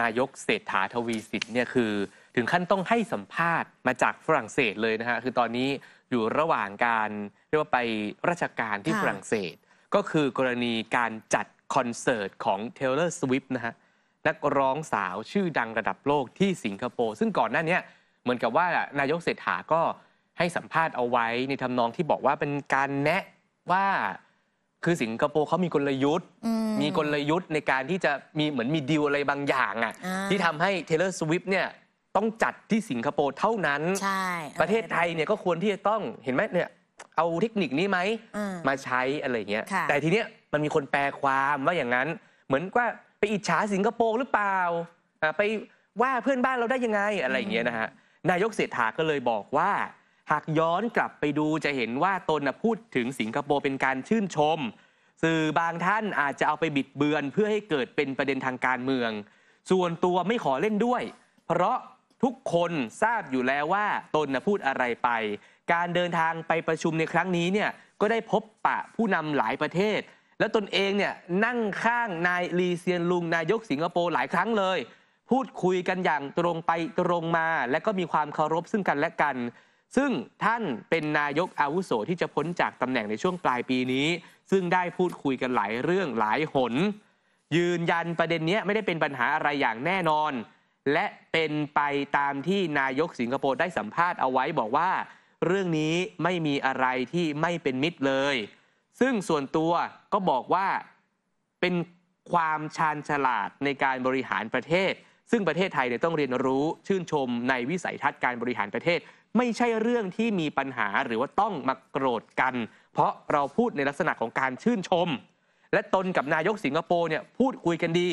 นายกเศรษฐาทวีสินเนี่ยคือถึงขั้นต้องให้สัมภาษณ์มาจากฝรั่งเศสเลยนะฮะคือตอนนี้อยู่ระหว่างการเรียกว่าไปราชการที่ฝรั่งเศสก็คือกรณีการจัด คอนเสิร์ตของ Taylor Swift นะฮะนักร้องสาวชื่อดังระดับโลกที่สิงคโปร์ซึ่งก่อนหน้านี้เหมือนกับว่านายกเศรษฐาก็ให้สัมภาษณ์เอาไว้ในทำนองที่บอกว่าเป็นการแนะว่าคือสิงคโปร์เขามีกลยุทธ์ มีกลยุทธ์ในการที่จะมีเหมือนมีดีลอะไรบางอย่างอ่ะที่ทำให้เทเลอร์สวิฟเนี่ยต้องจัดที่สิงคโปร์เท่านั้นประเทศไทยเนี่ยก็ควรที่จะต้องเห็นไหมเนี่ยเอาเทคนิคนี้ไหมมาใช้อะไรเงี้ย แต่ทีเนี้ยมันมีคนแปลความว่าอย่างนั้นเหมือนว่าไปอิจฉาสิงคโปร์หรือเปล่าไปว่าเพื่อนบ้านเราได้ยังไงอะไรเงี้ยนะฮะนายกเศรษฐาก็เลยบอกว่าหากย้อนกลับไปดูจะเห็นว่า ตนพูดถึงสิงคโปร์เป็นการชื่นชม สื่อบางท่านอาจจะเอาไปบิดเบือนเพื่อให้เกิดเป็นประเด็นทางการเมือง ส่วนตัวไม่ขอเล่นด้วย เพราะทุกคนทราบอยู่แล้วว่า ตนพูดอะไรไป การเดินทางไปประชุมในครั้งนี้เนี่ยก็ได้พบปะผู้นำหลายประเทศ และตนเองเนี่ยนั่งข้างนายลีเซียนลุงนายกสิงคโปร์หลายครั้งเลย พูดคุยกันอย่างตรงไปตรงมา และก็มีความเคารพซึ่งกันและกันซึ่งท่านเป็นนายกอาวุโสที่จะพ้นจากตำแหน่งในช่วงปลายปีนี้ ซึ่งได้พูดคุยกันหลายเรื่องหลายหน ยืนยันประเด็นนี้ไม่ได้เป็นปัญหาอะไร อย่างแน่นอน และเป็นไปตามที่นายกสิงคโปร์ได้สัมภาษณ์ เอาไว้บอกว่า เรื่องนี้ไม่มีอะไรที่ไม่เป็นมิตรเลย ซึ่งส่วนตัวก็บอกว่าเป็นความชาญฉลาดในการบริหารประเทศ ซึ่งประเทศไทยเนี่ยต้องเรียนรู้ชื่นชมในวิสัยทัศน์การบริหารประเทศไม่ใช่เรื่องที่มีปัญหาหรือว่าต้องมาโกรธกัน เพราะเราพูดในลักษณะของการชื่นชม และตนกับนายกสิงคโปร์เนี่ยพูดคุยกันดี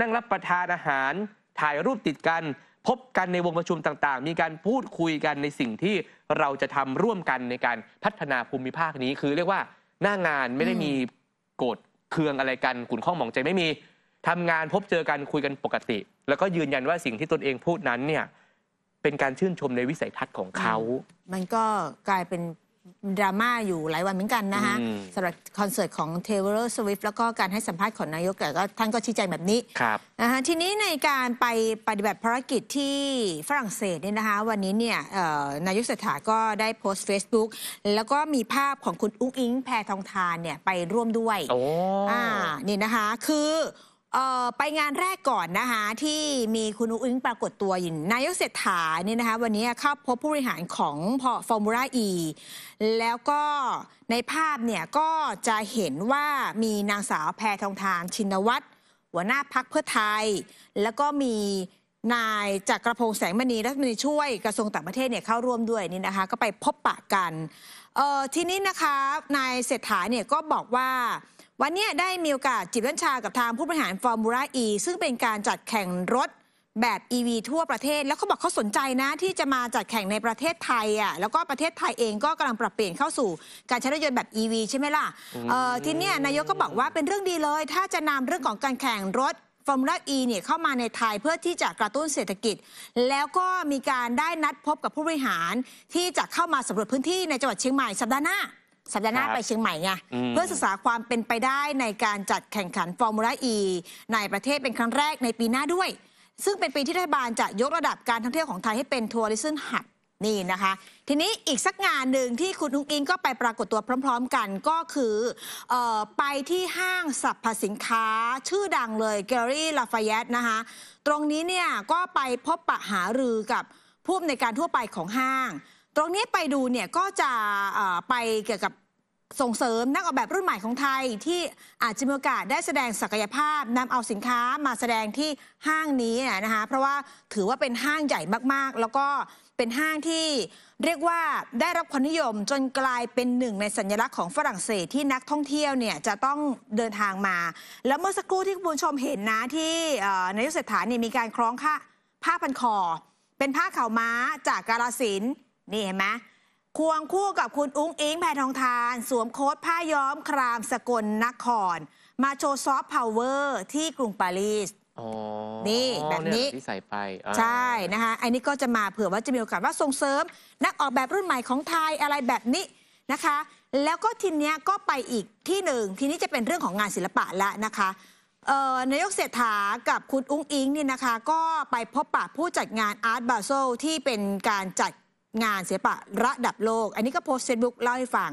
นั่งรับประทานอาหารถ่ายรูปติดกัน พบกันในวงประชุมต่างๆ มีการพูดคุยกันในสิ่งที่เราจะทำร่วมกันในการพัฒนาภูมิภาคนี้คือ เรียกว่าหน้างานไม่ได้มีโกรธเคืองอะไรกันขุนข้องหมองใจไม่มี ทำงานพบเจอกันคุยกันปกติ แล้วก็ยืนยันว่าสิ่งที่ตนเองพูดนั้นเนี่ยเป็นการชื่นชมในวิสัยทัศน์ของเขา มันก็กลายเป็น ดราม่าอยู่หลายวันเหมือนกันนะคะสำหรับคอนเสิร์ตของเทเลอร์สวิฟแล้วก็การให้สัมภาษณ์ของนายกแต่ก็ท่านก็ชี้แจงแบบนี้นะคะทีนี้ในการไปปฏิบัติภารกิจที่ฝรั่งเศสเนี่ยนะคะ วันนี้เนี่ยนายกเศรษฐาก็ได้โพสต์ Facebook แล้วก็มีภาพของคุณอุ้งอิง แพรทองทานเนี่ยไปร่วมด้วยอ่านี่นะคะคือไปงานแรกก่อนนะคะที่มีคุณอุ้งปรากฏตัวอยู่นายกเศรษฐาเนี่ยนะคะวันนี้เข้าพบผู้บริหารของพอฟอร์มูล่าอีแล้วก็ในภาพเนี่ยก็จะเห็นว่ามีนางสาวแพรทองทานชินวัตรหัวหน้าพักเพื่อไทย แล้วก็มีนายจักรพงษ์แสงมณีรัฐมนตรีช่วยกระทรวงต่างประเทศเนี่ยเข้าร่วมด้วยนี่นะคะก็ไปพบปะกัน ทีนี้นะคะ นายเศรษฐาเนี่ยก็บอกว่า วันนี้ได้มีโอกาสจิบลัญชากับทางผู้บริหารฟอร์มูล่าอีซึ่งเป็นการจัดแข่งรถแบบ EV ทั่วประเทศ แล้วเขาบอกเขาสนใจนะ ที่จะมาจัดแข่งในประเทศไทยอ่ะแล้วก็ประเทศไทยเองก็กำลังปรับเปลี่ยนเข้าสู่การใช้รถยนต์แบบ EV ใช่ไหมล่ะทีนี้นายกก็บอกว่าเป็นเรื่องดีเลย ถ้าจะนำเรื่องของการแข่งรถฟอร์มูล่าอีเนี่ยเข้ามาในไทยเพื่อที่จะกระตุ้นเศรษฐกิจ แล้วก็มีการได้นัดพบกับผู้บริหาร ที่จะเข้ามาสำรวจพื้นที่ในจังหวัดเชียงใหม่สัปดาห์หน้าสัปดาห์หน้าไปเชียงใหม่ไงเพื่อศึกษาความเป็นไปได้ในการจัดแข่งขันฟอร์มูล่าอีในประเทศเป็นครั้งแรกในปีหน้าด้วย ซึ่งเป็นปีที่รัฐบาลจะยกระดับการท่องเที่ยวของไทยให้เป็นทัวริซึมหัดนี่นะคะ ทีนี้อีกสักงานหนึ่งที่คุณทุงอิงก็ไปปรากฏตัวพร้อมๆกันก็คือออไปที่ห้างสรรพสินค้าชื่อดังเลยแกลรี่ลาฟายตนะคะ ตรงนี้เนี่ย ก็ไปพบปะหารือกับผู้อำนวยการทั่วไปของห้าง ตรงนี้ไปดูเนี่ย ก็จะไปเกี่ยวกับส่งเสริม นักออกแบบรุ่นใหม่ของไทยที่อาจจะมีโอกาสได้แสดงศักยภาพนำเอาสินค้ามาแสดงที่ห้างนี้นะคะเพราะว่าถือว่าเป็นห้างใหญ่มากๆ แล้วก็เป็นห้างที่เรียกว่าได้รับความนิยมจนกลายเป็นหนึ่งในสัญลักษณ์ของฝรั่งเศสที่นักท่องเที่ยวเนี่ย จะต้องเดินทางมา แล้วเมื่อสักครู่ที่คุณผู้ชมเห็นนะ ที่นายกเศรษฐาเนี่ยมีการคล้องผ้าผ้าพันคอเป็นผ้าข่าวม้าจากกาลสินนี่เห็นไหมควงคู่กับคุณอุ้งอิงแพทองทาน สวมโค้ทผ้าย้อมครามสกลนครมาโชว์ซอฟต์พาวเวอร์ที่กรุงปารีสนี่ แบบนี้ที่ใส่ไปใช่นะคะอันนี้ก็จะมาเผื่อว่าจะมีโอกาสว่าส่งเสริมนักออกแบบรุ่นใหม่ของไทย อะไรแบบนี้นะคะ แล้วก็ทีเนี้ยก็ไปอีกที่หนึ่งทีนี้จะเป็นเรื่องของงานศิลปะละนะคะนายกเศรษฐากับคุณอุ้งอิงนี่นะคะ ก็ไปพบปะผู้จัดงานอาร์ตบาโซที่เป็นการจัดงานศิลปะระดับโลก อันนี้ก็โพสต์เฟซบุ๊กเล่าให้ฟัง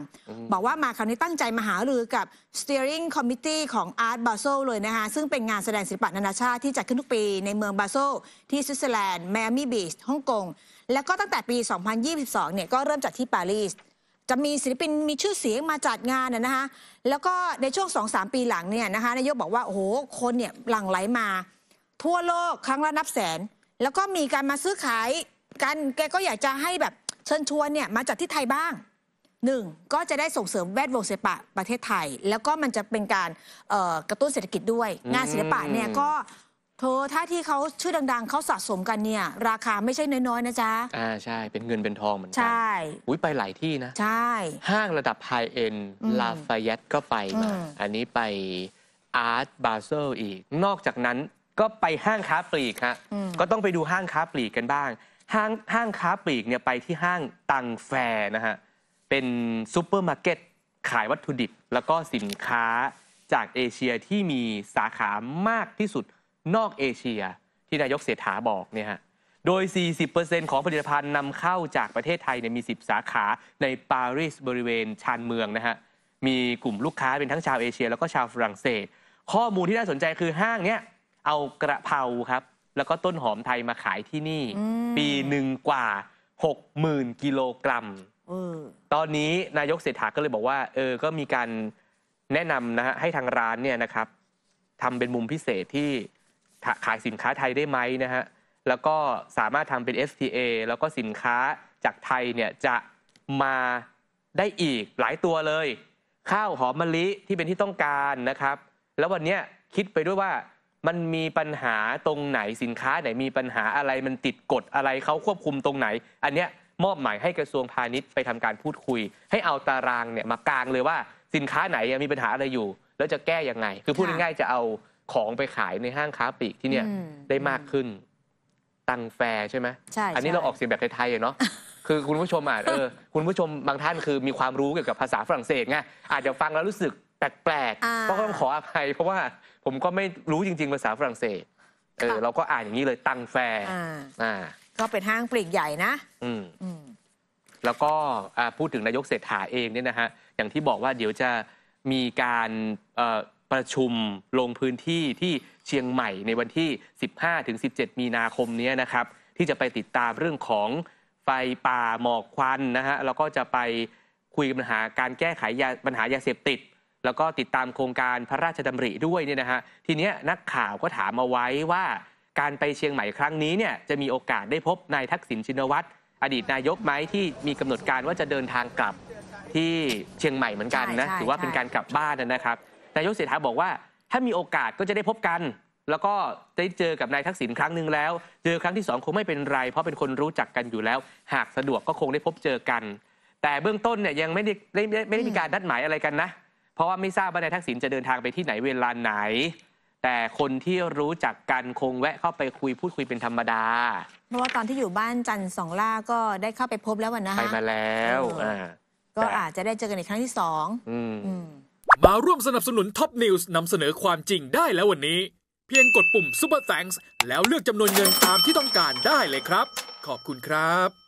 บอกว่ามาคราวนี้ตั้งใจมาหารือกับ Steering Committee ของ Art Basel เลยนะคะซึ่งเป็นงานแสดงศิลปะนานาชาติ ที่จัดขึ้นทุกปีในเมืองบาโซที่สวิตเซอร์แลนด์ไมอามี่บีชฮ่องกง แล้วก็ตั้งแต่ปี 2022 เนี่ยก็เริ่มจัดที่ปารีส จะมีศิลปินมีชื่อเสียงมาจัดงานนะคะแล้วก็ในช่วง 2-3 ปีหลังเนี่ยนะคะ นายกบอกว่า โอ้โห คนเนี่ยหลั่งไหลมา ทั่วโลกครั้งละนับแสน แล้วก็มีการมาซื้อขายกัน แกก็อยากจะให้แบบเชิญชวนเนี่ย มาจัดที่ไทยบ้างหนึ่งก็จะได้ส่งเสริมแวดวงศิลปะประเทศไทย แล้วก็มันจะเป็นการกระตุ้นเศรษฐกิจด้วยงานศิลปะเนี่ย ก็เธอถ้าที่เขาชื่อดังๆ เขาสะสมกันเนี่ย ราคาไม่ใช่น้อยๆนะจ๊ะอ่าใช่เป็นเงินเป็นทองเหมือนกันใช่ อุ้ยไปหลายที่นะ ใช่ห้างระดับไฮเอ็นลาฟายยตก็ไปมาอันนี้ไปอาร์ตบาเซลอีก นอกจากนั้นก็ไปห้างค้าปลีกฮะก็ต้องไปดูห้างค้าปลีกกันบ้างห้างห้างค้าปลีกเนี่ยไปที่ห้างตังแฟนะฮะเป็นซูเปอร์มาร์เก็ต ขายวัตถุดิบ แล้วก็สินค้าจากเอเชียที่มีสาขามากที่สุดนอกเอเชียที่นายกเศรษฐาบอกเนี่ยฮะโดย 40%ของผลิตภัณฑ์นำเข้าจากประเทศไทยเนี่ยมี 10 สาขาในปารีสบริเวณชานเมืองนะฮะมีกลุ่มลูกค้าเป็นทั้งชาวเอเชีย แล้วก็ชาวฝรั่งเศส ข้อมูลที่น่าสนใจคือห้างเนี้ยเอากระเพราครับแล้วก็ต้นหอมไทยมาขายที่นี่ ปีหนึ่งกว่า6 0 0 0นกิโลกรัมตอนนี้นายกเศรษฐา ก็เลยบอกว่าเออก็มีการแนะนำนะฮะให้ทางร้านเนี่ยนะครับทำเป็นมุมพิเศษที่ขายสินค้าไทยได้ไหมนะฮะแล้วก็สามารถทำเป็น FTA แล้วก็สินค้าจากไทยเนี่ยจะมาได้อีกหลายตัวเลย ข้าวหอมมะลิที่เป็นที่ต้องการนะครับ แล้ววันนี้คิดไปด้วยว่ามันมีปัญหาตรงไหนสินค้าไหนมีปัญหาอะไรมันติดกฎอะไรเขาควบคุมตรงไหน อันเนี้ยมอบหมายให้กระทรวงพาณิชย์ไปทำการพูดคุย ให้เอาตารางเนี่ยมากางเลยว่า สินค้าไหนมีปัญหาอะไรอยู่ แล้วจะแก้ยังไงคือพูดง่ายๆจะเอาของไปขายในห้างค้าปลีกที่เนี่ยได้มากขึ้นตังแฟใช่ไหมใช่อันนี้เราออกเสียงแบบไทยๆเนาะคือคุณผู้ชมอ่ะเออคุณผู้ชมบางท่านคือมีความรู้เกี่ยวกับภาษาฝรั่งเศสไงอาจจะฟังแล้วรู้สึกแปลกๆกาต้องขออภัย เพราะว่าผมก็ไม่รู้จริงๆ ภาษาฝรั่งเศส เออเราก็อ่านอย่างนี้เลยตังแฟร์ก็เป็นห้างปลีกใหญ่นะ อืมแล้วก็พูดถึงนายกเศรษฐาเองเนี่ยนะฮะ อย่างที่บอกว่าเดี๋ยวจะมีการประชุมลงพื้นที่ที่เชียงใหม่ในวันที่ 15-17 มีนาคมนี้นะครับ ที่จะไปติดตามเรื่องของไฟป่าหมอกควันนะฮะแล้วก็จะไปคุยปัญหาการแก้ไขยาปัญหายาเสพติดแล้วก็ติดตามโครงการพระราชดำริด้วยเนี่ยนะฮะ ทีเนี้ยนักข่าวก็ถามมาไว้ว่าการไปเชียงใหม่ครั้งนี้เนี่ยจะมีโอกาสได้พบนายทักษิณชินวัตรอดีตนายกไหมที่มีกำหนดการว่าจะเดินทางกลับที่เชียงใหม่เหมือนกันนะถือว่าเป็นการกลับบ้านนะครับนายกเศรษฐาบอกว่า ถ้ามีโอกาสก็จะได้พบกัน แล้วก็ได้เจอกับนายทักษิณครั้งหนึ่งแล้ว เจอครั้งที่สองคงไม่เป็นไรเพราะเป็นคนรู้จักกันอยู่แล้ว หากสะดวกก็คงได้พบเจอกัน แต่เบื้องต้นเนี่ยยังไม่ได้ไม่ได้ไม่ได้มีการนัดหมายอะไรกันนะเพราะว่าไม่ทราบว่านายทักษิณจะเดินทางไปที่ไหนเวลาไหน แต่คนที่รู้จักกันคงแวะเข้าไปคุยพูดคุยเป็นธรรมดา เพราะว่าตอนที่อยู่บ้านจันทร์สองล่า ก็ได้เข้าไปพบแล้ววันนะะไปมาแล้ว ก็อาจจะได้เจอกันอีกครั้งที่สองมาร่วมสนับสนุนท็อปนิวส์นำเสนอความจริงได้แล้ววันนี้ เพียงกดปุ่ม Super Thanks แล้วเลือกจำนวนเงินตามที่ต้องการได้เลยครับ ขอบคุณครับ